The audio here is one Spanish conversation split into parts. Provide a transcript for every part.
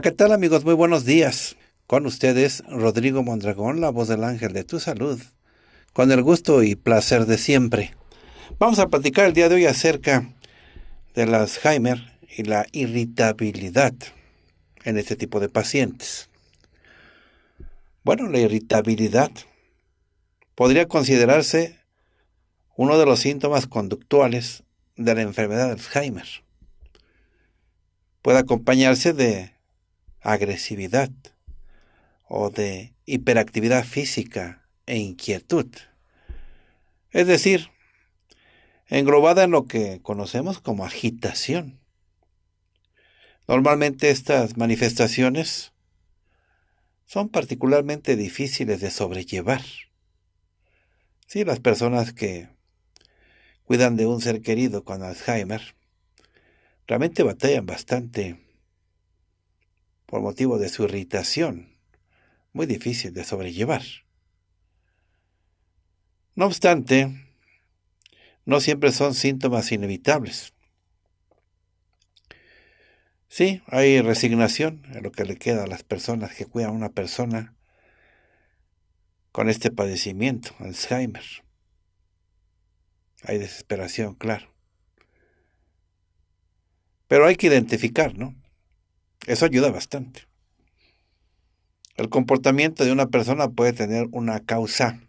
¿qué tal amigos? Muy buenos días. Con ustedes, Rodrigo Mondragón, la voz del ángel de tu salud, con el gusto y placer de siempre. Vamos a platicar el día de hoy acerca del Alzheimer y la irritabilidad en este tipo de pacientes. Bueno, la irritabilidad podría considerarse uno de los síntomas conductuales de la enfermedad de Alzheimer. Puede acompañarse de agresividad o de hiperactividad física e inquietud. Es decir, englobada en lo que conocemos como agitación. Normalmente estas manifestaciones son particularmente difíciles de sobrellevar. Sí, las personas que cuidan de un ser querido con Alzheimer realmente batallan bastante por motivo de su irritación, muy difícil de sobrellevar. No obstante, no siempre son síntomas inevitables. Sí, hay resignación en lo que le queda a las personas que cuidan a una persona con este padecimiento, Alzheimer. Hay desesperación, claro. Pero hay que identificar, ¿no? Eso ayuda bastante. El comportamiento de una persona puede tener una causa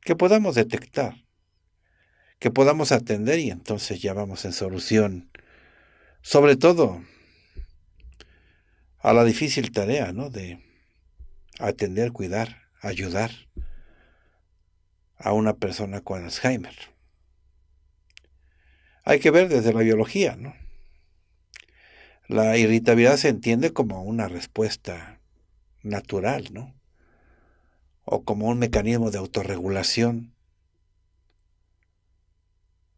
que podamos detectar, que podamos atender y entonces ya vamos en solución. Sobre todo a la difícil tarea, ¿no? De atender, cuidar, ayudar a una persona con Alzheimer. Hay que ver desde la biología, ¿no? La irritabilidad se entiende como una respuesta natural, ¿no? O como un mecanismo de autorregulación,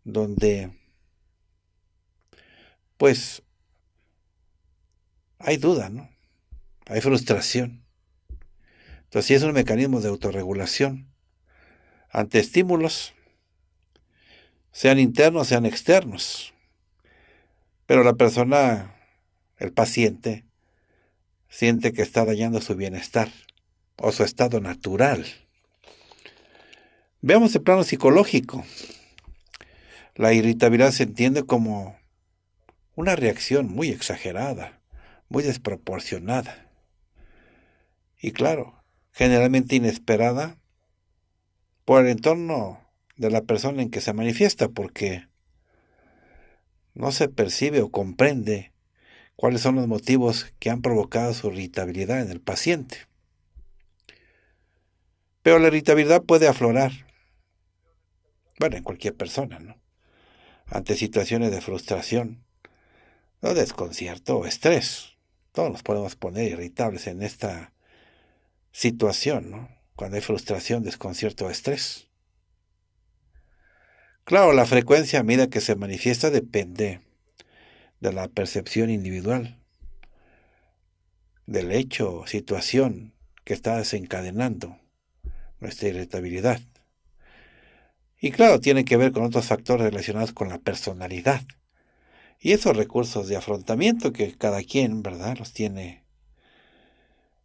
donde, pues, hay duda, ¿no? Hay frustración. Entonces, si es un mecanismo de autorregulación ante estímulos, sean internos, sean externos. Pero la persona el paciente siente que está dañando su bienestar o su estado natural. Veamos el plano psicológico. La irritabilidad se entiende como una reacción muy exagerada, muy desproporcionada. Y claro, generalmente inesperada por el entorno de la persona en que se manifiesta, porque no se percibe o comprende cuáles son los motivos que han provocado su irritabilidad en el paciente. Pero la irritabilidad puede aflorar, bueno, en cualquier persona, ¿no? Ante situaciones de frustración, desconcierto o estrés. Todos nos podemos poner irritables en esta situación, ¿no? Cuando hay frustración, desconcierto o estrés. Claro, la frecuencia a que se manifiesta depende de la percepción individual, del hecho, o situación que está desencadenando nuestra irritabilidad. Y claro, tiene que ver con otros factores relacionados con la personalidad. Y esos recursos de afrontamiento que cada quien, ¿verdad?, los tiene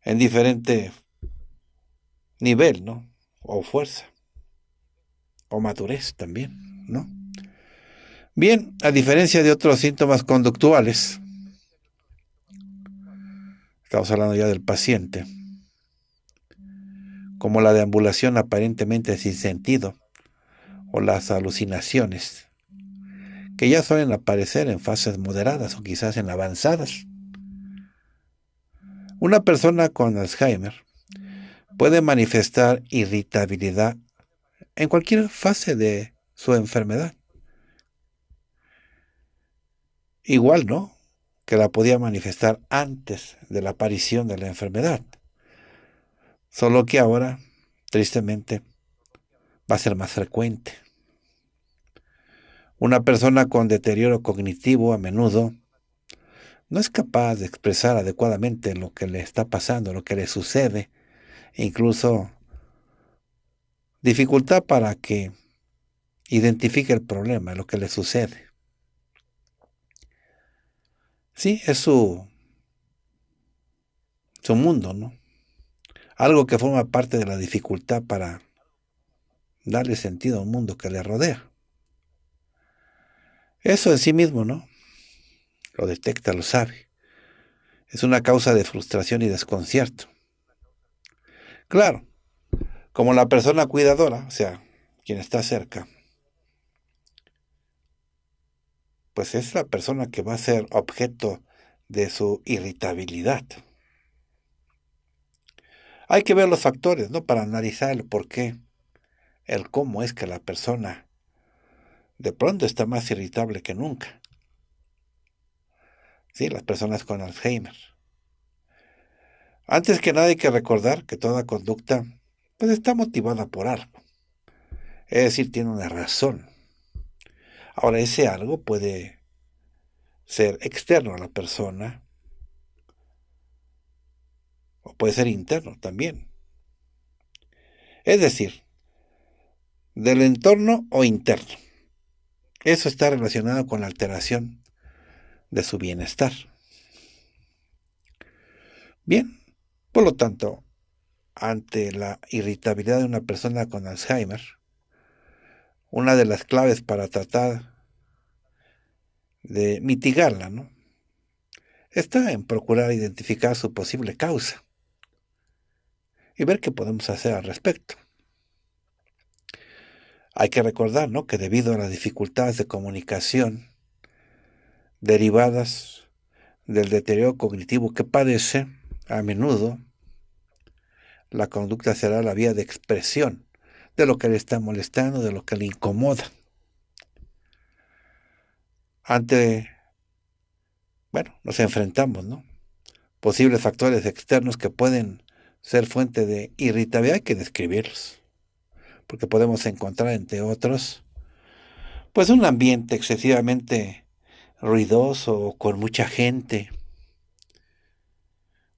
en diferente nivel, ¿no? O fuerza. O madurez también, ¿no? Bien, a diferencia de otros síntomas conductuales, estamos hablando ya del paciente, como la deambulación aparentemente sin sentido o las alucinaciones, que ya suelen aparecer en fases moderadas o quizás en avanzadas. Una persona con Alzheimer puede manifestar irritabilidad en cualquier fase de su enfermedad igual, ¿no? Que la podía manifestar antes de la aparición de la enfermedad. Solo que ahora, tristemente, va a ser más frecuente. Una persona con deterioro cognitivo a menudo no es capaz de expresar adecuadamente lo que le está pasando, lo que le sucede, incluso dificultad para que identifique el problema, lo que le sucede. Sí, es su, mundo, ¿no? Algo que forma parte de la dificultad para darle sentido a un mundo que le rodea. Eso en sí mismo, ¿no? Lo detecta, lo sabe. Es una causa de frustración y desconcierto. Claro, como la persona cuidadora, o sea, quien está cerca, pues es la persona que va a ser objeto de su irritabilidad. Hay que ver los factores, ¿no? Para analizar el por qué, el cómo es que la persona de pronto está más irritable que nunca. Sí, las personas con Alzheimer. Antes que nada hay que recordar que toda conducta pues está motivada por algo. Es decir, tiene una razón. Ahora, ese algo puede ser externo a la persona o puede ser interno también. Es decir, del entorno o interno. Eso está relacionado con la alteración de su bienestar. Bien, por lo tanto, ante la irritabilidad de una persona con Alzheimer, una de las claves para tratar de mitigarla, ¿no? Está en procurar identificar su posible causa y ver qué podemos hacer al respecto. Hay que recordar que debido a las dificultades de comunicación derivadas del deterioro cognitivo que padece, a menudo la conducta será la vía de expresión de lo que le está molestando, de lo que le incomoda. Ante, bueno, nos enfrentamos, ¿no? Posibles factores externos que pueden ser fuente de irritabilidad, hay que describirlos, porque podemos encontrar, entre otros, pues un ambiente excesivamente ruidoso, con mucha gente,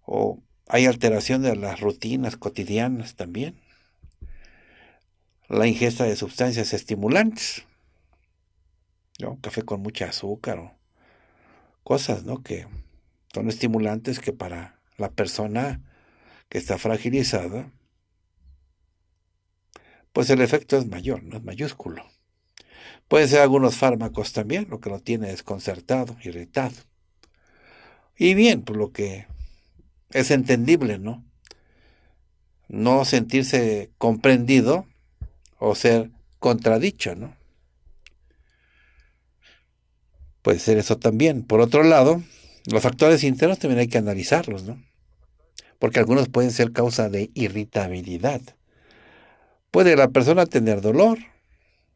o hay alteración de las rutinas cotidianas también la ingesta de sustancias estimulantes, ¿no? café con mucha azúcar o cosas ¿no? que son estimulantes que para la persona que está fragilizada, pues el efecto es mayor, no es mayúsculo. Pueden ser algunos fármacos también, lo que lo tiene desconcertado, irritado. Y bien, por pues, lo que es entendible, ¿no? No sentirse comprendido o ser contradicho, ¿no? Puede ser eso también. Por otro lado, los factores internos también hay que analizarlos, ¿no? Porque algunos pueden ser causa de irritabilidad. Puede la persona tener dolor,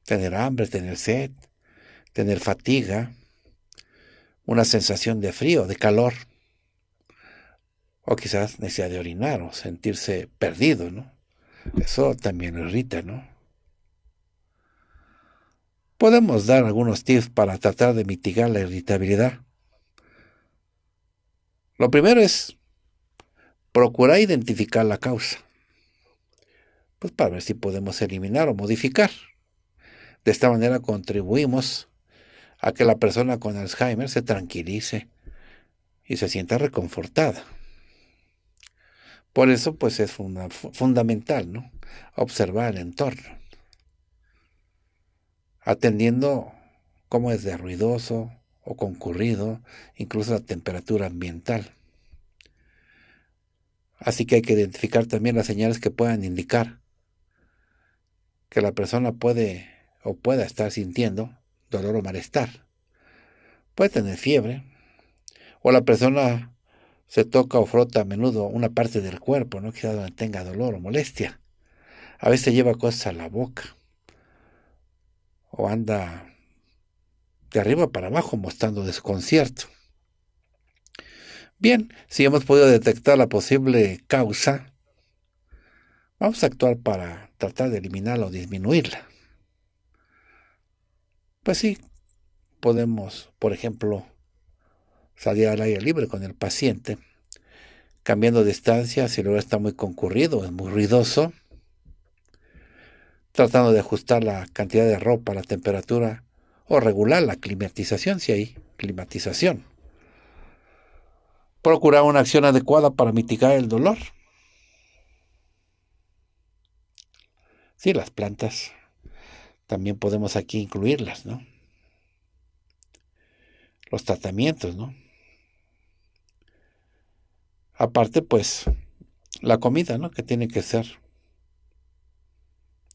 tener hambre, tener sed, tener fatiga, una sensación de frío, de calor, o quizás necesidad de orinar o sentirse perdido, ¿no? Eso también irrita, ¿no? Podemos dar algunos tips para tratar de mitigar la irritabilidad. Lo primero es procurar identificar la causa, pues para ver si podemos eliminar o modificar. De esta manera contribuimos a que la persona con Alzheimer se tranquilice y se sienta reconfortada. Por eso, pues es fundamental, ¿no? Observar el entorno atendiendo cómo es de ruidoso o concurrido, incluso la temperatura ambiental. Así que hay que identificar también las señales que puedan indicar que la persona puede o pueda estar sintiendo dolor o malestar. Puede tener fiebre, o la persona se toca o frota a menudo una parte del cuerpo, no quizás donde tenga dolor o molestia. A veces lleva cosas a la boca o anda de arriba para abajo mostrando desconcierto. Bien, si hemos podido detectar la posible causa, vamos a actuar para tratar de eliminarla o disminuirla. Pues sí, podemos, por ejemplo, salir al aire libre con el paciente, cambiando distancia si el lugar está muy concurrido, es muy ruidoso, tratando de ajustar la cantidad de ropa, la temperatura o regular la climatización, si hay climatización. Procurar una acción adecuada para mitigar el dolor. Sí, las plantas. También podemos aquí incluirlas, ¿no? Los tratamientos, ¿no? Aparte, pues, la comida, ¿no? Que tiene que ser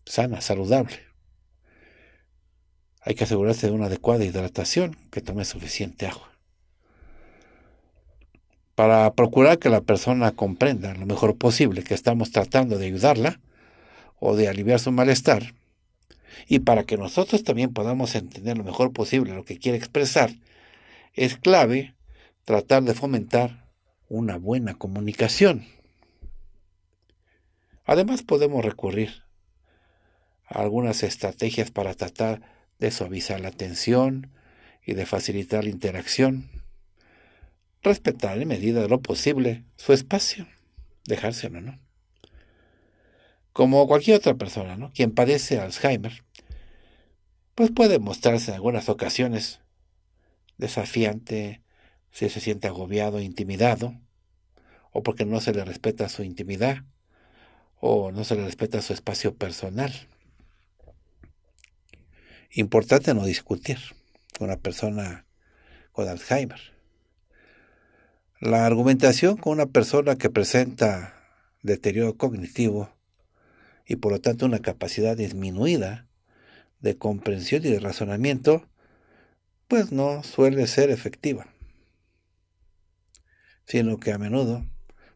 sana, saludable. Hay que asegurarse de una adecuada hidratación, que tome suficiente agua. Para procurar que la persona comprenda lo mejor posible que estamos tratando de ayudarla o de aliviar su malestar, y para que nosotros también podamos entender lo mejor posible lo que quiere expresar, es clave tratar de fomentar una buena comunicación. Además podemos recurrir algunas estrategias para tratar de suavizar la tensión y de facilitar la interacción. Respetar en medida de lo posible su espacio, dejárselo, ¿no? Como cualquier otra persona, ¿no? Quien padece Alzheimer, pues puede mostrarse en algunas ocasiones desafiante si se siente agobiado, intimidado, o porque no se le respeta su intimidad, o no se le respeta su espacio personal. Importante no discutir con una persona con Alzheimer. La argumentación con una persona que presenta deterioro cognitivo y por lo tanto una capacidad disminuida de comprensión y de razonamiento, pues no suele ser efectiva, sino que a menudo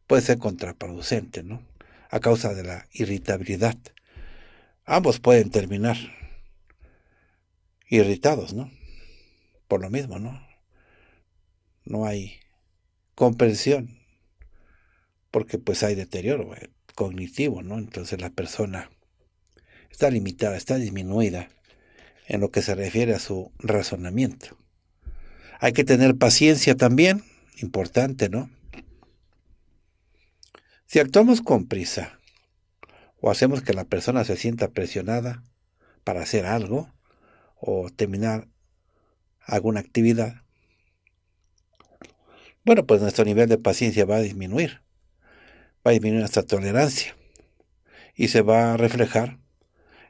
puede ser contraproducente, ¿no? A causa de la irritabilidad. Ambos pueden terminar irritados, ¿no? Por lo mismo, ¿no? No hay comprensión, porque pues hay deterioro eh, cognitivo, ¿no? Entonces la persona está limitada, está disminuida en lo que se refiere a su razonamiento. Hay que tener paciencia también, importante, ¿no? Si actuamos con prisa o hacemos que la persona se sienta presionada para hacer algo, o terminar alguna actividad, bueno, pues nuestro nivel de paciencia va a disminuir, va a disminuir nuestra tolerancia y se va a reflejar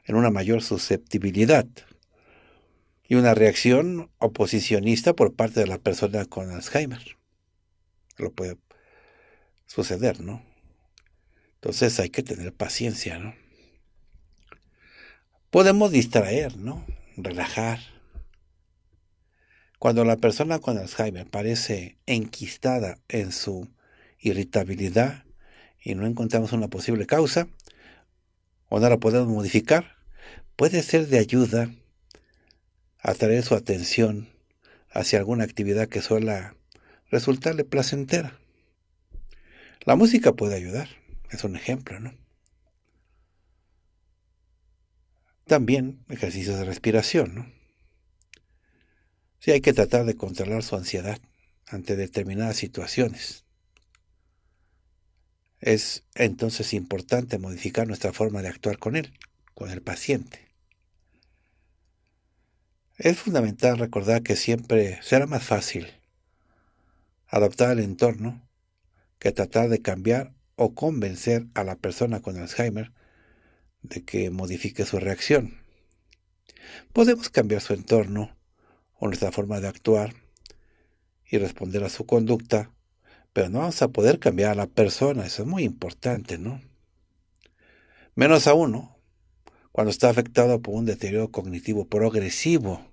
en una mayor susceptibilidad y una reacción oposicionista por parte de la persona con Alzheimer. Lo puede suceder, ¿no? Entonces hay que tener paciencia, ¿no? Podemos distraer, ¿no? relajar. Cuando la persona con Alzheimer parece enquistada en su irritabilidad y no encontramos una posible causa, o no la podemos modificar, puede ser de ayuda atraer su atención hacia alguna actividad que suela resultarle placentera. La música puede ayudar, es un ejemplo, ¿no? También ejercicios de respiración. ¿no? hay que tratar de controlar su ansiedad ante determinadas situaciones. Es entonces importante modificar nuestra forma de actuar con él, con el paciente. Es fundamental recordar que siempre será más fácil adaptar el entorno que tratar de cambiar o convencer a la persona con Alzheimer de que modifique su reacción. Podemos cambiar su entorno o nuestra forma de actuar y responder a su conducta, pero no vamos a poder cambiar a la persona, eso es muy importante, ¿no? Menos a uno, cuando está afectado por un deterioro cognitivo progresivo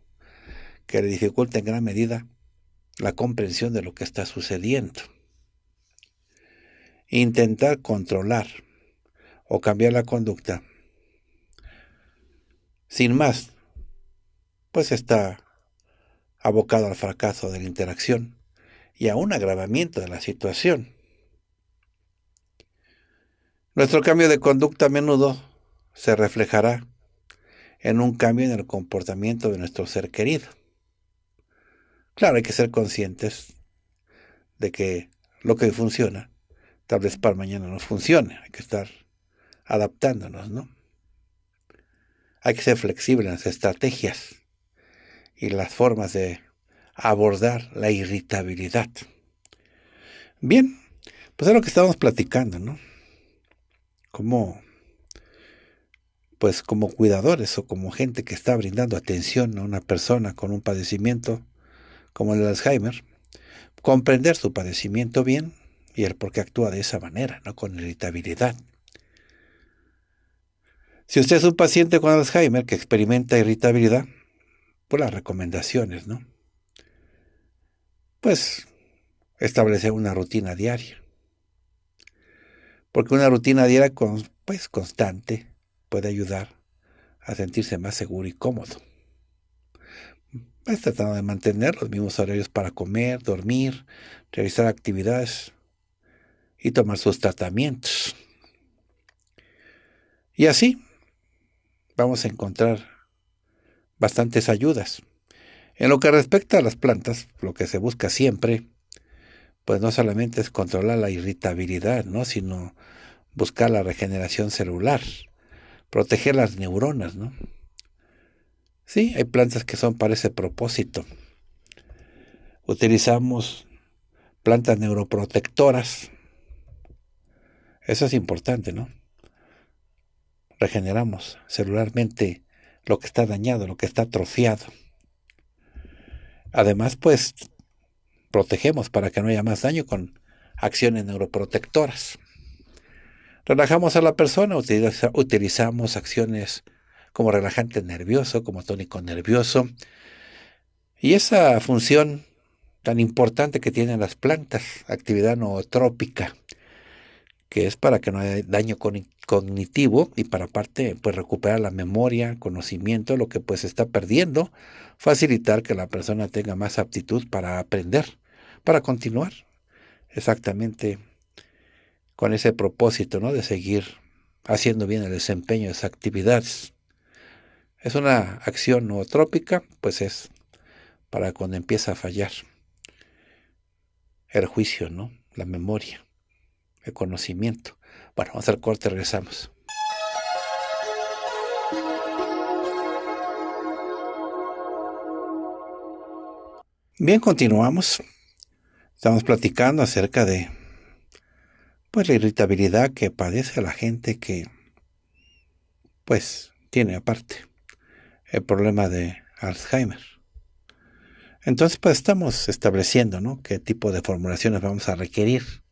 que le dificulta en gran medida la comprensión de lo que está sucediendo. Intentar controlar o cambiar la conducta sin más, pues está abocado al fracaso de la interacción y a un agravamiento de la situación. Nuestro cambio de conducta a menudo se reflejará en un cambio en el comportamiento de nuestro ser querido. Claro, hay que ser conscientes de que lo que funciona, tal vez para mañana no funcione. Hay que estar adaptándonos, ¿no? hay que ser flexible en las estrategias y las formas de abordar la irritabilidad. Bien, pues es lo que estábamos platicando, ¿no? Como, pues como cuidadores o como gente que está brindando atención a una persona con un padecimiento como el Alzheimer, comprender su padecimiento bien y el por qué actúa de esa manera, ¿no? Con irritabilidad. Si usted es un paciente con Alzheimer que experimenta irritabilidad, por pues las recomendaciones, ¿no? Pues establecer una rutina diaria. Porque una rutina diaria pues, constante puede ayudar a sentirse más seguro y cómodo. Es pues, tratando de mantener los mismos horarios para comer, dormir, realizar actividades y tomar sus tratamientos. Y así vamos a encontrar bastantes ayudas. En lo que respecta a las plantas, lo que se busca siempre, pues no solamente es controlar la irritabilidad, ¿no? sino buscar la regeneración celular, proteger las neuronas, ¿no? Sí, hay plantas que son para ese propósito. Utilizamos plantas neuroprotectoras. Eso es importante, ¿no? regeneramos celularmente lo que está dañado, lo que está atrofiado. Además, pues protegemos para que no haya más daño con acciones neuroprotectoras. Relajamos a la persona, utilizamos acciones como relajante nervioso, como tónico nervioso. Y esa función tan importante que tienen las plantas, actividad nootrópica, que es para que no haya daño cognitivo y para parte pues recuperar la memoria, conocimiento, lo que pues está perdiendo, facilitar que la persona tenga más aptitud para aprender, para continuar exactamente con ese propósito, ¿no? de seguir haciendo bien el desempeño de esas actividades. Es una acción nootrópica, pues es para cuando empieza a fallar el juicio, ¿no? La memoria el conocimiento. Bueno, vamos hacer corte, regresamos. Bien, continuamos. Estamos platicando acerca de pues la irritabilidad que padece la gente que pues tiene aparte el problema de Alzheimer. Entonces, pues estamos estableciendo, qué tipo de formulaciones vamos a requerir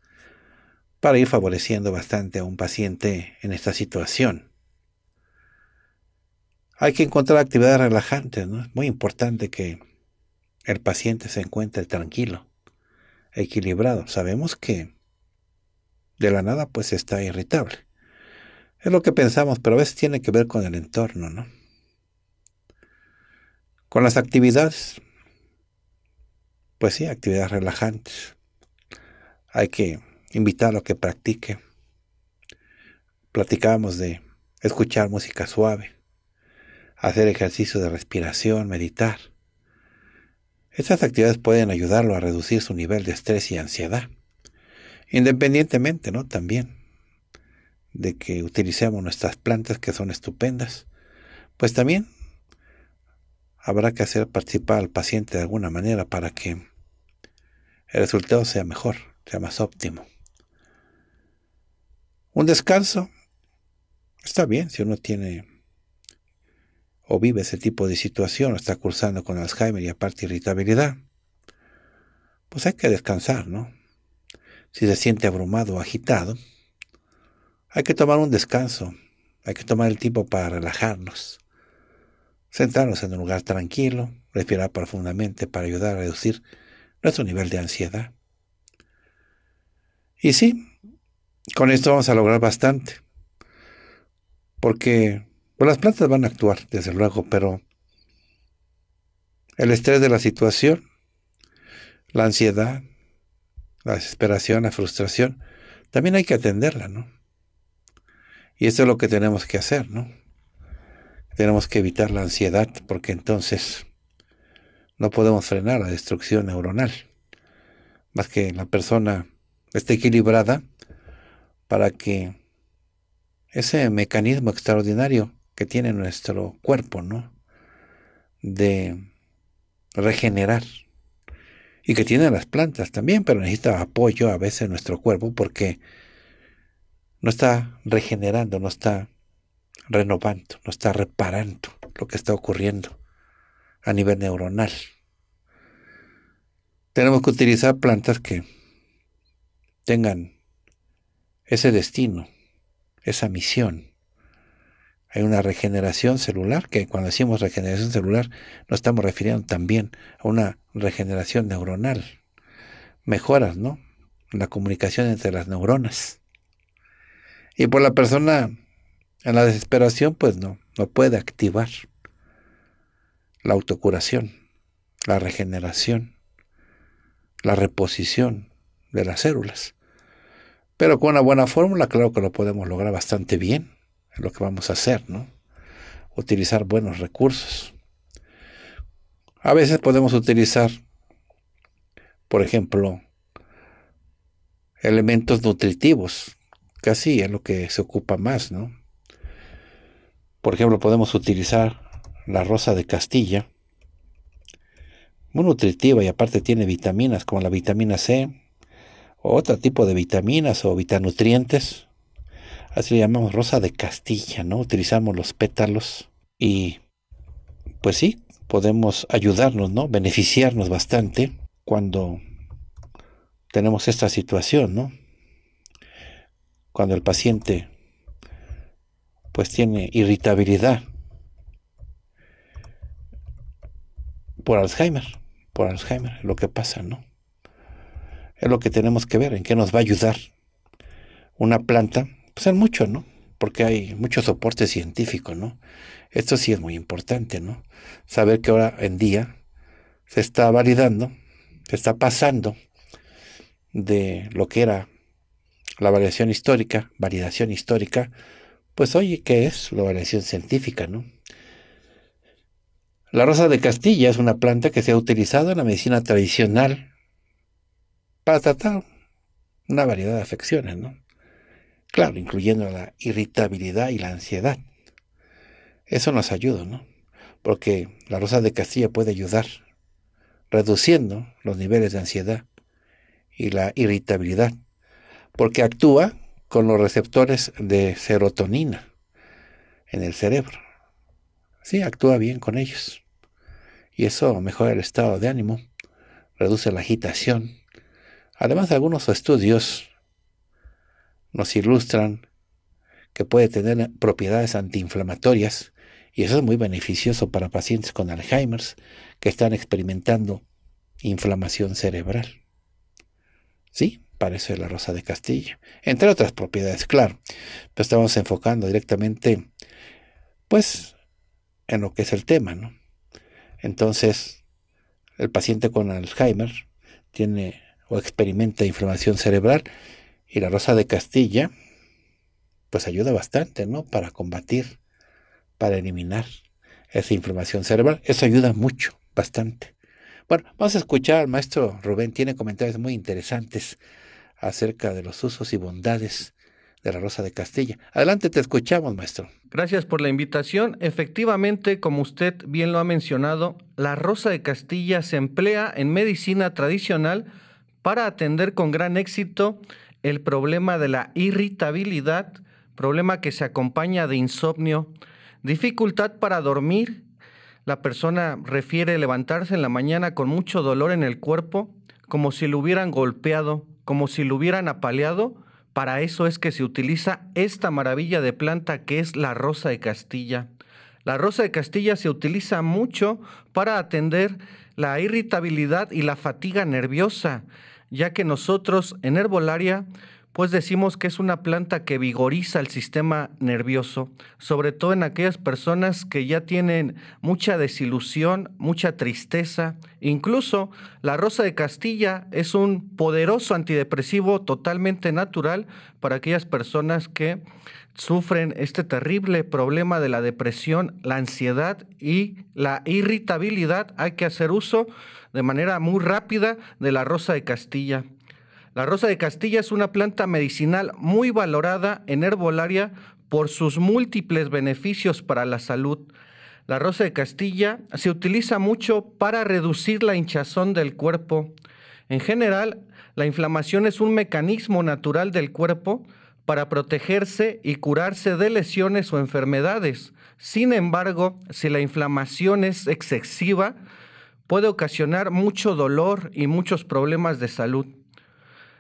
para ir favoreciendo bastante a un paciente en esta situación. Hay que encontrar actividades relajantes, ¿no? Es muy importante que el paciente se encuentre tranquilo, equilibrado. Sabemos que de la nada pues está irritable. Es lo que pensamos, pero a veces tiene que ver con el entorno, ¿no? Con las actividades, pues sí, actividades relajantes. Hay que invitarlo a que practique. Platicamos de escuchar música suave, hacer ejercicio de respiración, meditar. Estas actividades pueden ayudarlo a reducir su nivel de estrés y ansiedad, independientemente, ¿no? También de que utilicemos nuestras plantas que son estupendas, pues también habrá que hacer participar al paciente de alguna manera para que el resultado sea mejor, sea más óptimo un descanso. Está bien si uno tiene o vive ese tipo de situación o está cursando con Alzheimer y aparte irritabilidad. Pues hay que descansar, ¿no? Si se siente abrumado o agitado, hay que tomar un descanso, hay que tomar el tiempo para relajarnos, sentarnos en un lugar tranquilo, respirar profundamente para ayudar a reducir nuestro nivel de ansiedad. Y sí, con esto vamos a lograr bastante. Porque pues las plantas van a actuar, desde luego, pero el estrés de la situación, la ansiedad, la desesperación, la frustración, también hay que atenderla, ¿no? Y esto es lo que tenemos que hacer, ¿no? Tenemos que evitar la ansiedad porque entonces no podemos frenar la destrucción neuronal. Más que la persona esté equilibrada, para que ese mecanismo extraordinario que tiene nuestro cuerpo, ¿no? De regenerar. Y que tienen las plantas también, pero necesita apoyo a veces nuestro cuerpo porque no está regenerando, no está renovando, no está reparando lo que está ocurriendo a nivel neuronal. Tenemos que utilizar plantas que tengan ese destino, esa misión. Hay una regeneración celular, que cuando decimos regeneración celular nos estamos refiriendo también a una regeneración neuronal. Mejoras, ¿no? La comunicación entre las neuronas. Y por la persona en la desesperación, pues no, no puede activar la autocuración, la regeneración, la reposición de las células. Pero con una buena fórmula, claro que lo podemos lograr bastante bien, es lo que vamos a hacer, ¿no? Utilizar buenos recursos. A veces podemos utilizar, por ejemplo, elementos nutritivos, casi es lo que se ocupa más, ¿no? Por ejemplo, podemos utilizar la rosa de Castilla, muy nutritiva y aparte tiene vitaminas como la vitamina C, otro tipo de vitaminas o vitanutrientes. Así le llamamos rosa de Castilla, ¿no? Utilizamos los pétalos y pues sí, podemos ayudarnos, ¿no? Beneficiarnos bastante cuando tenemos esta situación, ¿no? Cuando el paciente pues tiene irritabilidad por Alzheimer, por Alzheimer, lo que pasa, ¿no? Es lo que tenemos que ver, en qué nos va a ayudar una planta. Pues en mucho, ¿no? Porque hay mucho soporte científico, ¿no? Esto sí es muy importante, ¿no? Saber que ahora en día se está validando, se está pasando de lo que era la variación histórica, validación histórica, pues oye, ¿qué es la variación científica, no? La rosa de Castilla es una planta que se ha utilizado en la medicina tradicional para tratar una variedad de afecciones, ¿no? Claro, incluyendo la irritabilidad y la ansiedad. Eso nos ayuda, ¿no? Porque la rosa de Castilla puede ayudar, reduciendo los niveles de ansiedad y la irritabilidad, porque actúa con los receptores de serotonina en el cerebro. Sí, actúa bien con ellos. Y eso mejora el estado de ánimo, reduce la agitación, Además, algunos estudios nos ilustran que puede tener propiedades antiinflamatorias y eso es muy beneficioso para pacientes con Alzheimer que están experimentando inflamación cerebral. Sí, parece la rosa de Castilla, entre otras propiedades, claro, pero estamos enfocando directamente pues en lo que es el tema, ¿no? Entonces, el paciente con Alzheimer tiene o experimenta inflamación cerebral. Y la rosa de Castilla, pues ayuda bastante, ¿no? Para combatir, para eliminar esa inflamación cerebral. Eso ayuda mucho, bastante. Bueno, vamos a escuchar al maestro Rubén. Tiene comentarios muy interesantes acerca de los usos y bondades de la Rosa de Castilla. Adelante, te escuchamos, maestro. Gracias por la invitación. Efectivamente, como usted bien lo ha mencionado, la Rosa de Castilla se emplea en medicina tradicional para atender con gran éxito el problema de la irritabilidad, problema que se acompaña de insomnio, dificultad para dormir, la persona refiere levantarse en la mañana con mucho dolor en el cuerpo, como si lo hubieran golpeado, como si lo hubieran apaleado, para eso es que se utiliza esta maravilla de planta que es la rosa de Castilla. La rosa de Castilla se utiliza mucho para atender la irritabilidad y la fatiga nerviosa ya que nosotros en Herbolaria pues decimos que es una planta que vigoriza el sistema nervioso, sobre todo en aquellas personas que ya tienen mucha desilusión, mucha tristeza. Incluso la rosa de Castilla es un poderoso antidepresivo totalmente natural para aquellas personas que sufren este terrible problema de la depresión, la ansiedad y la irritabilidad. Hay que hacer uso de manera muy rápida de la rosa de Castilla. La rosa de Castilla es una planta medicinal muy valorada en herbolaria por sus múltiples beneficios para la salud. La rosa de Castilla se utiliza mucho para reducir la hinchazón del cuerpo. En general, la inflamación es un mecanismo natural del cuerpo para protegerse y curarse de lesiones o enfermedades. Sin embargo, si la inflamación es excesiva, puede ocasionar mucho dolor y muchos problemas de salud.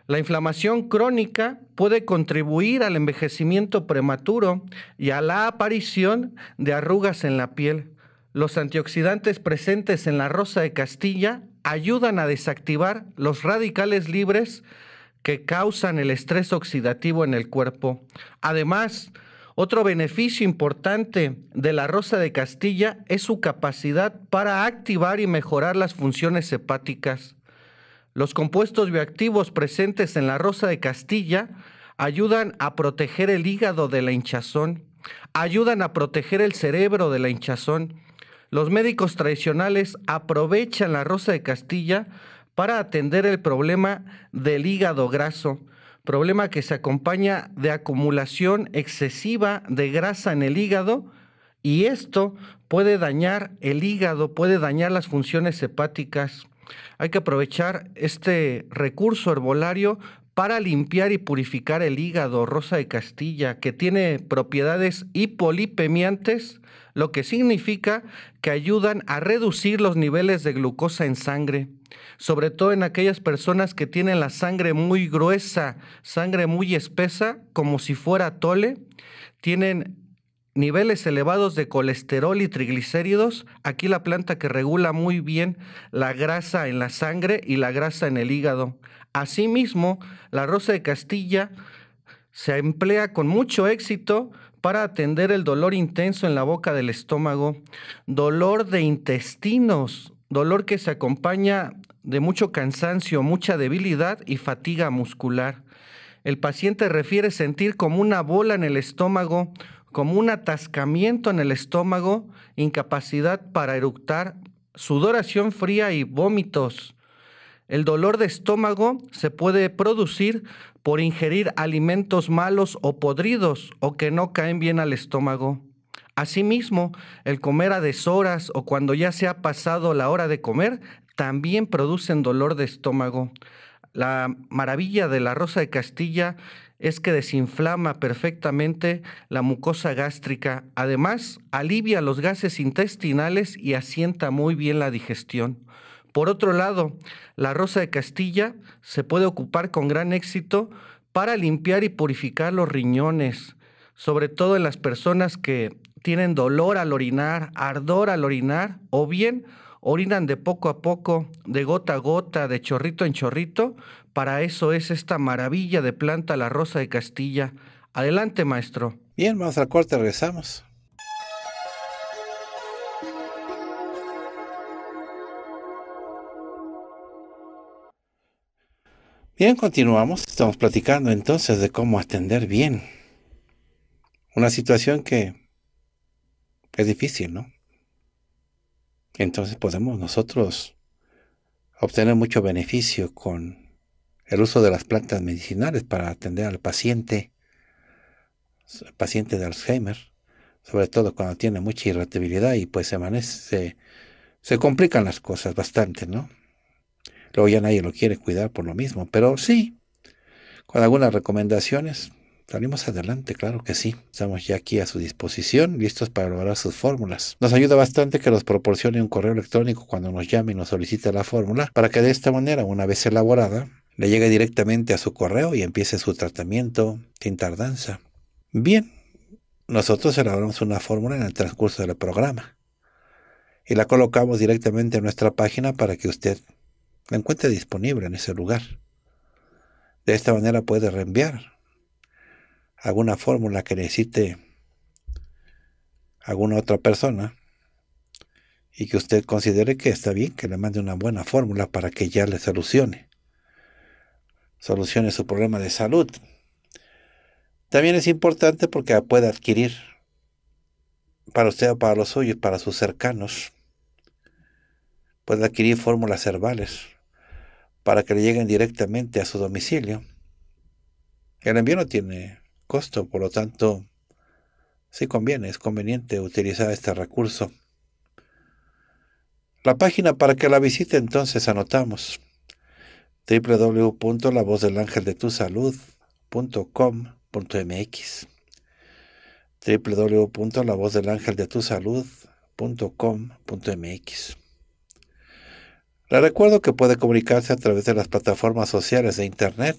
La inflamación crónica puede contribuir al envejecimiento prematuro y a la aparición de arrugas en la piel. Los antioxidantes presentes en la rosa de Castilla ayudan a desactivar los radicales libres que causan el estrés oxidativo en el cuerpo. Además, otro beneficio importante de la rosa de Castilla es su capacidad para activar y mejorar las funciones hepáticas. Los compuestos bioactivos presentes en la rosa de Castilla ayudan a proteger el hígado de la hinchazón, ayudan a proteger el cerebro de la hinchazón. Los médicos tradicionales aprovechan la rosa de Castilla para atender el problema del hígado graso, problema que se acompaña de acumulación excesiva de grasa en el hígado y esto puede dañar el hígado, puede dañar las funciones hepáticas. Hay que aprovechar este recurso herbolario para limpiar y purificar el hígado rosa de Castilla, que tiene propiedades hipolipemiantes, lo que significa que ayudan a reducir los niveles de glucosa en sangre, sobre todo en aquellas personas que tienen la sangre muy gruesa, sangre muy espesa, como si fuera tole, tienen niveles elevados de colesterol y triglicéridos. Aquí la planta que regula muy bien la grasa en la sangre y la grasa en el hígado. Asimismo, la rosa de Castilla se emplea con mucho éxito para atender el dolor intenso en la boca del estómago, dolor de intestinos, dolor que se acompaña de mucho cansancio, mucha debilidad y fatiga muscular. El paciente refiere sentir como una bola en el estómago, como un atascamiento en el estómago, incapacidad para eructar, sudoración fría y vómitos. El dolor de estómago se puede producir por ingerir alimentos malos o podridos o que no caen bien al estómago. Asimismo, el comer a deshoras o cuando ya se ha pasado la hora de comer también producen dolor de estómago. La maravilla de la Rosa de Castilla es que desinflama perfectamente la mucosa gástrica, además alivia los gases intestinales y asienta muy bien la digestión. Por otro lado, la rosa de Castilla se puede ocupar con gran éxito para limpiar y purificar los riñones, sobre todo en las personas que tienen dolor al orinar, ardor al orinar o bien orinan de poco a poco, de gota a gota, de chorrito en chorrito. Para eso es esta maravilla de planta, la rosa de Castilla. Adelante, maestro. Bien, vamos al corte, regresamos. Bien, continuamos. Estamos platicando entonces de cómo atender bien una situación que es difícil, ¿no? entonces podemos nosotros obtener mucho beneficio con el uso de las plantas medicinales para atender al paciente, paciente de Alzheimer, sobre todo cuando tiene mucha irritabilidad y pues se, se, se complican las cosas bastante, ¿no? Luego ya nadie lo quiere cuidar por lo mismo, pero sí, con algunas recomendaciones Salimos adelante, claro que sí. Estamos ya aquí a su disposición, listos para elaborar sus fórmulas. Nos ayuda bastante que nos proporcione un correo electrónico cuando nos llame y nos solicite la fórmula, para que de esta manera, una vez elaborada, le llegue directamente a su correo y empiece su tratamiento sin tardanza. Bien, nosotros elaboramos una fórmula en el transcurso del programa y la colocamos directamente en nuestra página para que usted la encuentre disponible en ese lugar. De esta manera puede reenviar alguna fórmula que necesite alguna otra persona y que usted considere que está bien, que le mande una buena fórmula para que ya le solucione. Solucione su problema de salud. También es importante porque puede adquirir para usted o para los suyos, para sus cercanos. Puede adquirir fórmulas herbales para que le lleguen directamente a su domicilio. El envío no tiene costo, por lo tanto, sí conviene, es conveniente utilizar este recurso. La página para que la visite entonces anotamos www.lavozdelangeldetusalud.com.mx www.lavozdelangeldetusalud.com.mx Le recuerdo que puede comunicarse a través de las plataformas sociales de Internet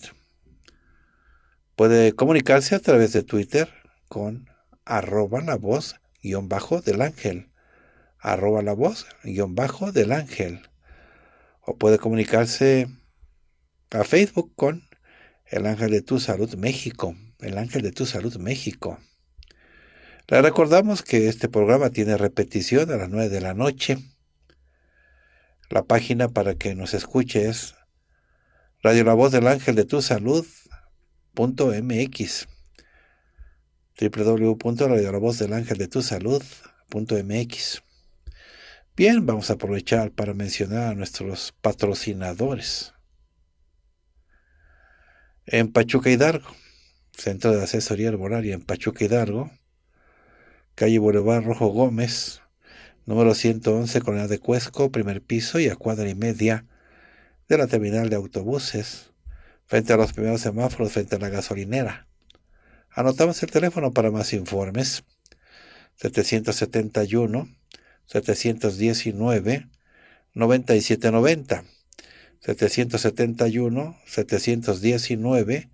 Puede comunicarse a través de Twitter con arroba la voz guión bajo del ángel, arroba la voz guión bajo del ángel. O puede comunicarse a Facebook con el ángel de tu salud México, el ángel de tu salud México. Le recordamos que este programa tiene repetición a las 9 de la noche. La página para que nos escuche es Radio La Voz del Ángel de Tu Salud www.radiolavozdelangeldetusalud.mx www.radiolavozdelangeldetusalud.mx Bien, vamos a aprovechar para mencionar a nuestros patrocinadores. En Pachuca Hidalgo, Centro de Asesoría Arboraria en Pachuca Hidalgo, calle Boulevard Rojo Gómez, número 111, Colonia de Cuesco, primer piso y a cuadra y media de la terminal de autobuses frente a los primeros semáforos, frente a la gasolinera. Anotamos el teléfono para más informes. 771 719 9790 771 719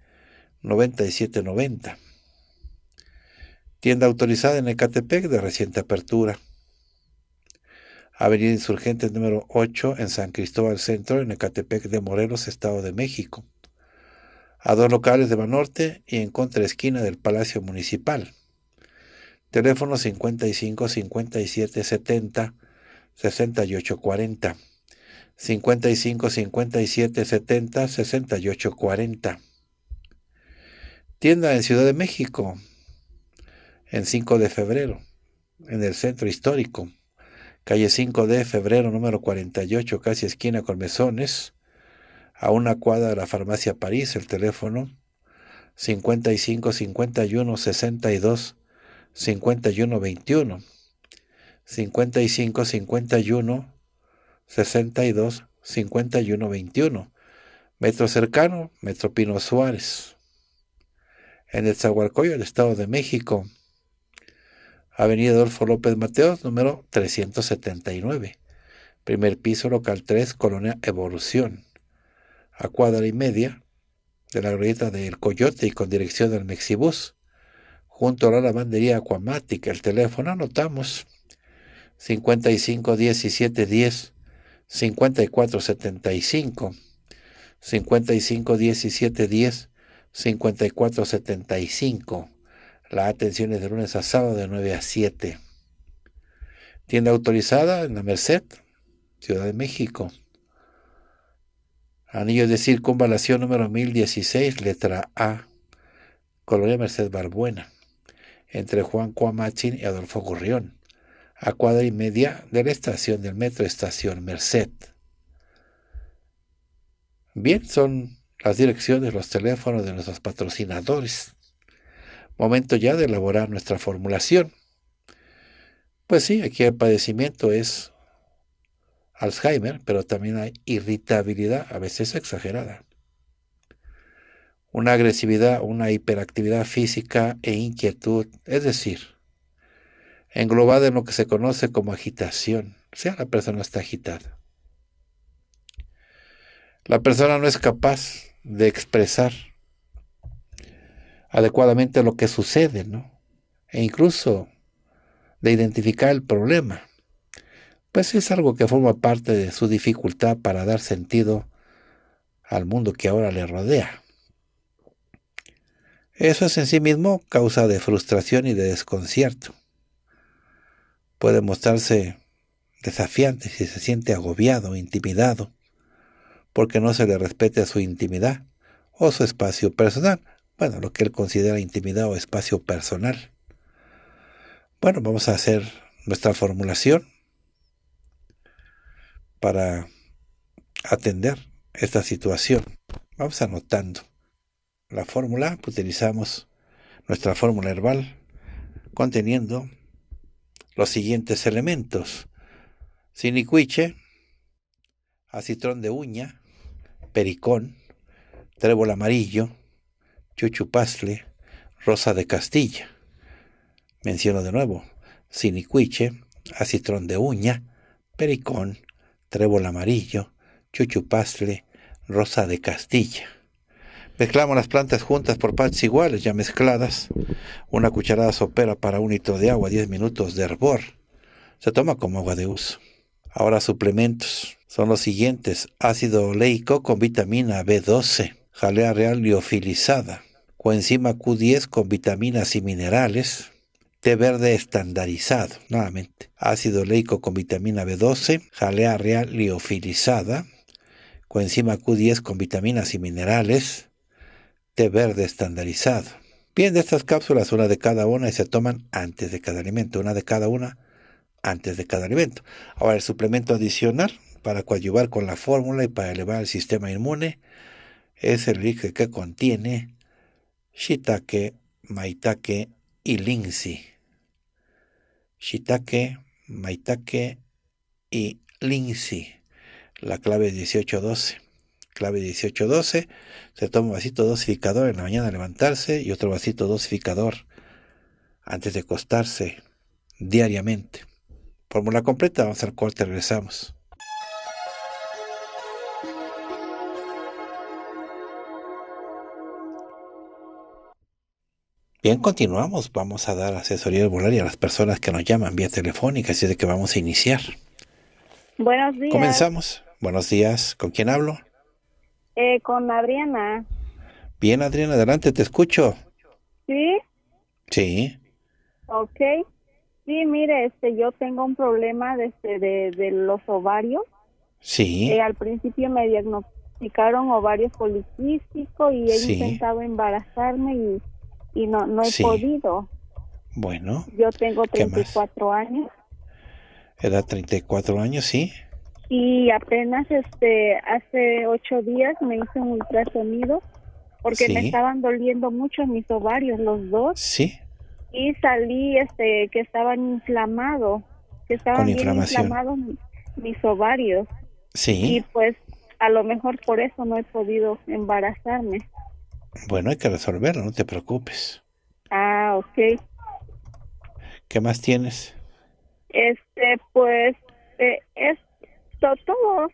9790 Tienda autorizada en Ecatepec de reciente apertura. Avenida Insurgente número 8 en San Cristóbal Centro, en Ecatepec de Morelos, Estado de México a dos locales de Banorte y en contraesquina del Palacio Municipal. Teléfono 55 57 70 68 40. 55 57 70 68 40. Tienda en Ciudad de México, en 5 de febrero, en el centro histórico, calle 5 de febrero número 48, casi esquina con mesones, a una cuadra de la farmacia París, el teléfono 55 51 62 51 21 55 51 62 51 21 Metro cercano, Metro Pino Suárez. En el Zaguarcoyo, el Estado de México. Avenida Adolfo López Mateos, número 379. Primer piso, local 3, Colonia Evolución a cuadra y media de la glorieta del Coyote y con dirección al Mexibus, junto a la lavandería acuamática, el teléfono, anotamos 55 17 10 54 75 55 17 10 54 75 la atención es de lunes a sábado de 9 a 7. Tienda autorizada en la Merced, Ciudad de México. Anillos de circunvalación número 1016, letra A, Colonia Merced Barbuena, entre Juan Cuamachin y Adolfo Gurrión, a cuadra y media de la estación del metro Estación Merced. Bien, son las direcciones, los teléfonos de nuestros patrocinadores. Momento ya de elaborar nuestra formulación. Pues sí, aquí el padecimiento es Alzheimer, pero también hay irritabilidad, a veces exagerada. Una agresividad, una hiperactividad física e inquietud, es decir, englobada en lo que se conoce como agitación, o sea, la persona está agitada. La persona no es capaz de expresar adecuadamente lo que sucede, ¿no? E incluso de identificar el problema pues es algo que forma parte de su dificultad para dar sentido al mundo que ahora le rodea. Eso es en sí mismo causa de frustración y de desconcierto. Puede mostrarse desafiante si se siente agobiado, intimidado, porque no se le respete su intimidad o su espacio personal, bueno, lo que él considera intimidad o espacio personal. Bueno, vamos a hacer nuestra formulación para atender esta situación. Vamos anotando la fórmula, pues, utilizamos nuestra fórmula herbal conteniendo los siguientes elementos: sinicuiche, acitrón de uña, pericón, trébol amarillo, chuchupazle, rosa de Castilla. Menciono de nuevo: sinicuiche, acitrón de uña, pericón, trébol amarillo, chuchupastle, rosa de Castilla. Mezclamos las plantas juntas por partes iguales, ya mezcladas. Una cucharada sopera para un litro de agua, 10 minutos de hervor. Se toma como agua de uso. Ahora suplementos. Son los siguientes. Ácido oleico con vitamina B12. Jalea real liofilizada. Coenzima Q10 con vitaminas y minerales. Té verde estandarizado, nuevamente. Ácido leico con vitamina B12, jalea real liofilizada, coenzima Q10 con vitaminas y minerales, té verde estandarizado. Bien, de estas cápsulas, una de cada una y se toman antes de cada alimento, una de cada una antes de cada alimento. Ahora, el suplemento adicional para coadyuvar con la fórmula y para elevar el sistema inmune es el líquido que contiene shiitake, maitake y linsi. Shitake, maitake y linsi. La clave 18 1812. Clave 1812, se toma un vasito dosificador en la mañana al levantarse y otro vasito dosificador antes de acostarse diariamente. Fórmula completa, vamos al corte, regresamos. Bien, continuamos. Vamos a dar asesoría volaria a las personas que nos llaman vía telefónica, así de que vamos a iniciar. Buenos días. Comenzamos. Buenos días. ¿Con quién hablo? Eh, con Adriana. Bien, Adriana, adelante, te escucho. ¿Sí? Sí. Ok. Sí, mire, este, yo tengo un problema de, este, de, los ovarios. Sí. Eh, al principio me diagnosticaron ovarios poliquísticos y he intentado embarazarme y y no, no he podido. Bueno. Yo tengo 34 años. Era 34 años, sí. Y apenas este hace ocho días me hice un ultrasonido porque me estaban doliendo mucho mis ovarios los dos. Sí. Y salí este que estaban inflamados, que estaban bien inflamados mis ovarios. Sí. Y pues a lo mejor por eso no he podido embarazarme. Bueno, hay que resolverlo, no te preocupes. Ah, ok. ¿Qué más tienes? Este, pues, eh, es todo.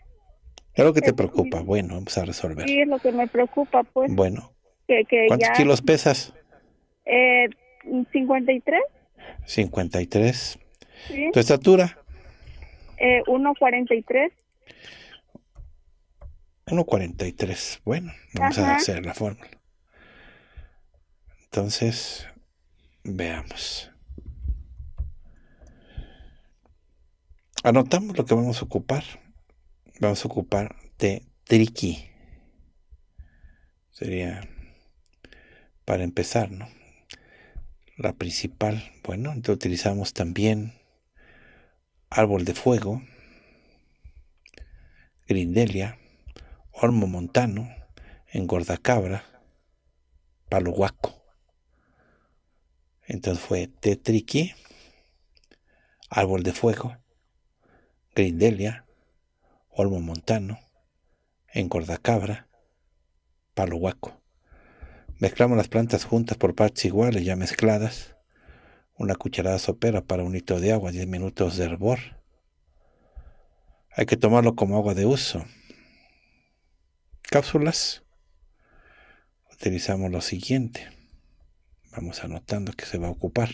lo que te preocupa. Bueno, vamos a resolver. Sí, es lo que me preocupa, pues. Bueno. ¿Cuántos kilos pesas? 53. Eh, 53. ¿Tu estatura? Eh, 1,43. 1,43. Bueno, vamos a hacer la fórmula. Entonces, veamos. Anotamos lo que vamos a ocupar. Vamos a ocupar de triqui. Sería para empezar, ¿no? La principal. Bueno, entonces utilizamos también árbol de fuego, grindelia, Olmo montano, engordacabra, palo guaco. Entonces fue Tetriqui, Árbol de Fuego, Grindelia, Olmo Montano, Encordacabra, Palo Huaco. Mezclamos las plantas juntas por partes iguales, ya mezcladas. Una cucharada sopera para un litro de agua, 10 minutos de hervor. Hay que tomarlo como agua de uso. Cápsulas. Utilizamos lo siguiente. Vamos anotando que se va a ocupar.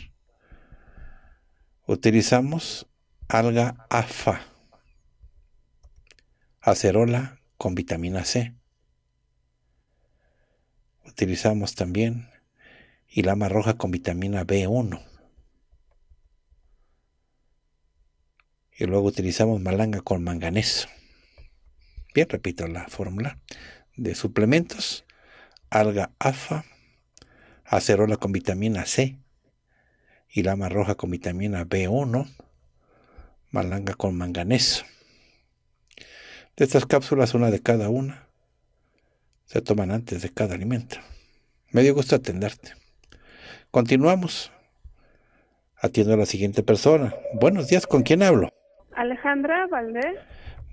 Utilizamos alga AFA, acerola con vitamina C. Utilizamos también hilama roja con vitamina B1. Y luego utilizamos malanga con manganeso. Bien, repito la fórmula de suplementos. Alga AFA, acerola con vitamina C y lama roja con vitamina B1, malanga con manganeso. De estas cápsulas, una de cada una, se toman antes de cada alimento. Me dio gusto atenderte. Continuamos. Atiendo a la siguiente persona. Buenos días, ¿con quién hablo? Alejandra Valdés.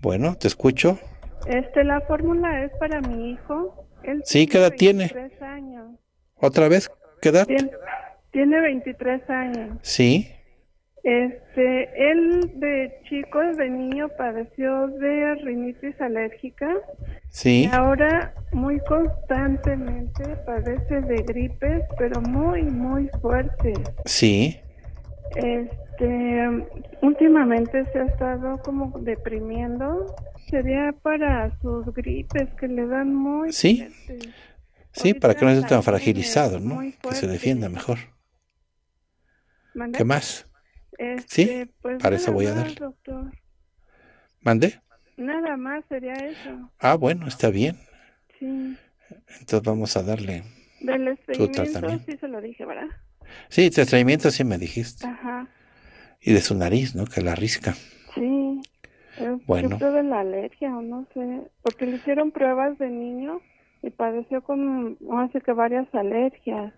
Bueno, te escucho. Este, la fórmula es para mi hijo. sí, ¿qué edad tiene? Tres años. ¿Otra vez? ¿Qué edad? Tiene, 23 años. Sí. Este, él de chico, de niño, padeció de rinitis alérgica. Sí. Y ahora muy constantemente padece de gripes, pero muy, muy fuertes. Sí. Este, últimamente se ha estado como deprimiendo. Sería para sus gripes que le dan muy. Sí. Sí, para que no esté tan fragilizado, ¿no? Que se defienda mejor. ¿Qué más? Este, sí, pues para eso voy a dar. ¿Mandé? Nada más sería eso. Ah, bueno, está bien. Sí. Entonces vamos a darle Del tu tratamiento. Sí, se lo dije, ¿verdad? Sí, el tratamiento sí me dijiste. Ajá. Y de su nariz, ¿no? Que la risca. Sí. Bueno. de la alergia o no sé. Porque le hicieron pruebas de niño y padeció con, hace que varias alergias.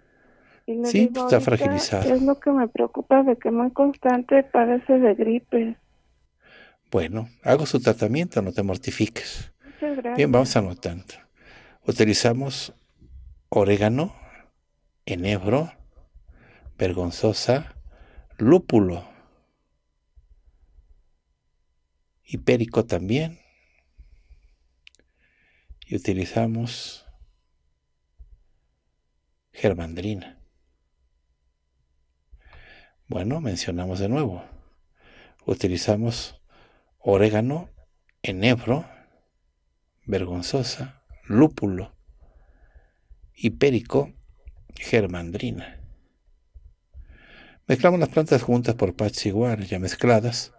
sí, está fragilizada. Es lo que me preocupa de que muy constante padece de gripe. Bueno, hago su tratamiento, no te mortifiques. Muchas gracias. Bien, vamos anotando. Utilizamos orégano, enebro, vergonzosa, lúpulo, hipérico también, y utilizamos germandrina. Bueno, mencionamos de nuevo. Utilizamos orégano, enebro, vergonzosa, lúpulo, hipérico, germandrina. Mezclamos las plantas juntas por pachiguar, ya mezcladas.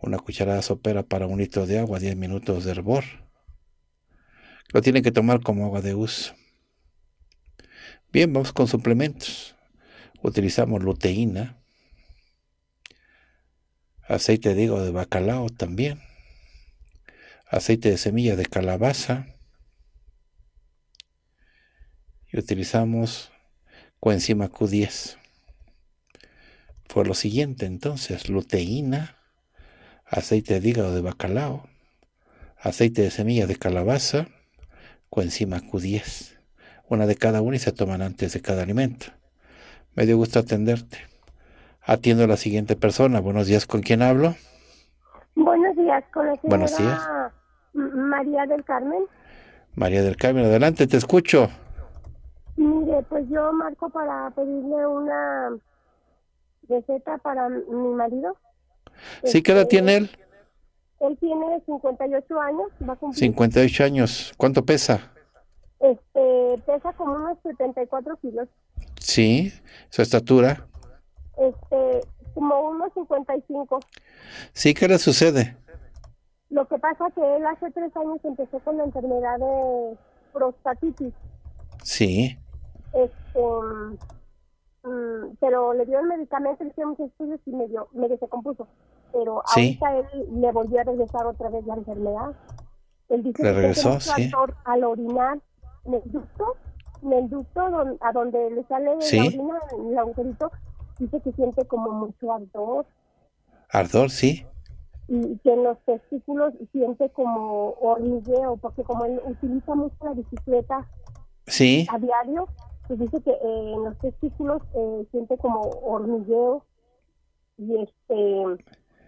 Una cucharada sopera para un litro de agua, 10 minutos de hervor. Lo tienen que tomar como agua de uso. Bien, vamos con suplementos. Utilizamos luteína, aceite de hígado de bacalao también, aceite de semilla de calabaza y utilizamos coenzima Q10. Fue lo siguiente entonces, luteína, aceite de hígado de bacalao, aceite de semilla de calabaza, encima Q10, una de cada una y se toman antes de cada alimento. Me dio gusto atenderte. Atiendo a la siguiente persona. Buenos días, ¿con quién hablo? Buenos días, con la señora Buenos días. María del Carmen. María del Carmen, adelante, te escucho. Mire, pues yo marco para pedirle una receta para mi marido. Sí, ¿qué edad este, tiene él? Él tiene 58 años, va a cumplir. 58 años. ¿Cuánto pesa? Este, pesa como unos 74 kilos. Sí, su estatura. Este, como unos 55. Sí, ¿qué le sucede? Lo que pasa que él hace tres años empezó con la enfermedad de prostatitis. Sí. Este, mm, pero le dio el medicamento, le hicieron estudios y medio, medio se compuso pero ahorita él le volvió a regresar otra vez la enfermedad. Él dice le regresó, que al orinar en el ducto, en el ducto a donde le sale la orina, el agujerito, dice que siente como mucho ardor. Ardor, sí. Y que en los testículos siente como hormigueo, porque como él utiliza mucho la bicicleta a diario, pues dice que eh, en los testículos eh, siente como hormigueo y este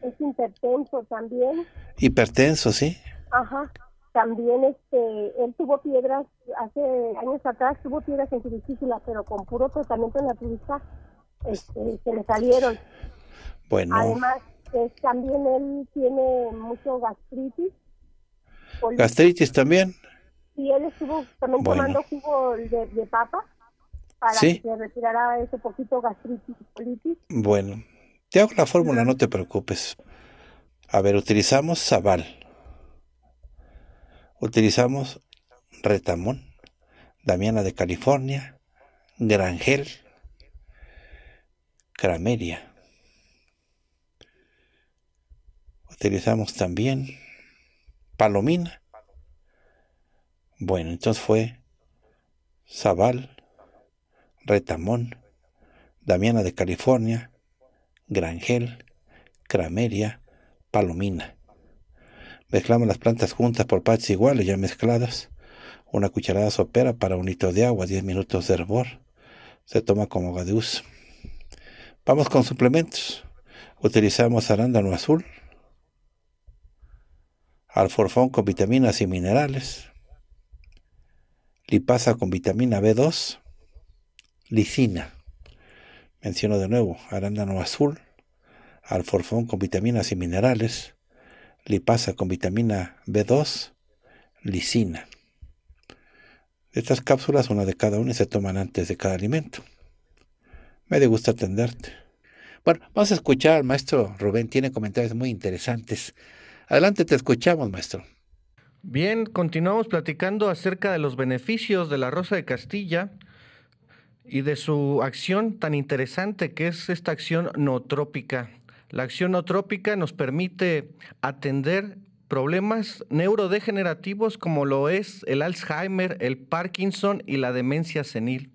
es hipertenso también. Hipertenso, sí. Ajá. También este, él tuvo piedras, hace años atrás tuvo piedras en vesícula, pero con puro tratamiento naturista este, se le salieron. Bueno. Además, también él tiene mucho gastritis. ¿Gastritis también? Sí, él estuvo también tomando jugo de, papa para que retirara ese poquito gastritis, colitis. Bueno. Te hago la fórmula, no te preocupes. A ver, utilizamos Zabal. Utilizamos Retamón, Damiana de California, Grangel, Crameria. Utilizamos también Palomina. Bueno, entonces fue Zabal, Retamón, Damiana de California, Grangel, Crameria, Palomina. Mezclamos las plantas juntas por partes iguales, ya mezcladas. Una cucharada sopera para un litro de agua, 10 minutos de hervor. Se toma como agua Vamos con suplementos. Utilizamos arándano azul, alforfón con vitaminas y minerales, lipasa con vitamina B2, lisina menciono de nuevo, arándano azul, alforfón con vitaminas y minerales, lipasa con vitamina B2, lisina. Estas cápsulas, una de cada una, se toman antes de cada alimento. Me gusta atenderte. Bueno, vamos a escuchar, maestro Rubén, tiene comentarios muy interesantes. Adelante, te escuchamos, maestro. Bien, continuamos platicando acerca de los beneficios de la Rosa de Castilla y de su acción tan interesante que es esta acción nootrópica. La acción trópica nos permite atender problemas neurodegenerativos como lo es el Alzheimer, el Parkinson y la demencia senil.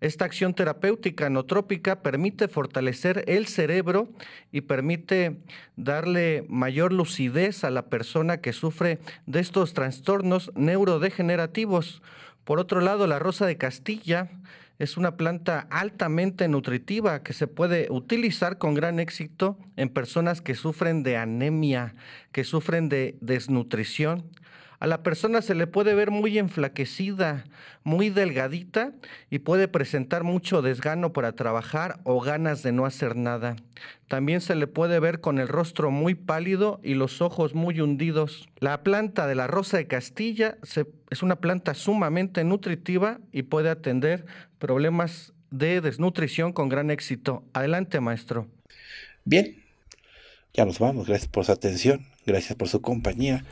Esta acción terapéutica notrópica permite fortalecer el cerebro y permite darle mayor lucidez a la persona que sufre de estos trastornos neurodegenerativos. Por otro lado, la rosa de Castilla es una planta altamente nutritiva que se puede utilizar con gran éxito en personas que sufren de anemia, que sufren de desnutrición a la persona se le puede ver muy enflaquecida, muy delgadita y puede presentar mucho desgano para trabajar o ganas de no hacer nada. También se le puede ver con el rostro muy pálido y los ojos muy hundidos. La planta de la rosa de Castilla es una planta sumamente nutritiva y puede atender problemas de desnutrición con gran éxito. Adelante, maestro. Bien, ya nos vamos. Gracias por su atención. Gracias por su compañía.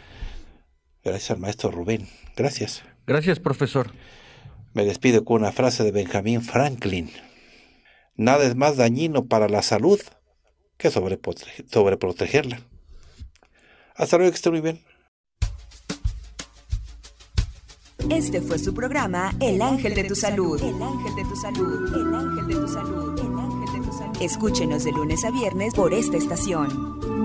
Gracias al maestro Rubén. Gracias. Gracias, profesor. Me despido con una frase de Benjamin Franklin. Nada es más dañino para la salud que sobreprotegerla. Hasta luego, que esté muy bien. Este fue su programa El Ángel de tu Salud. El Ángel de tu Salud. El Ángel de tu Salud. El Ángel de tu Salud. Escúchenos de lunes a viernes por esta estación.